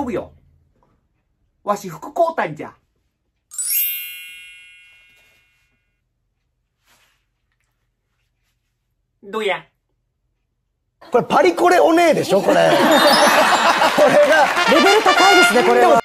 丈夫よ。わし、副交代じゃ。どや。これパリコレおねえでしょこれ。これが、レベル高いですね、これは。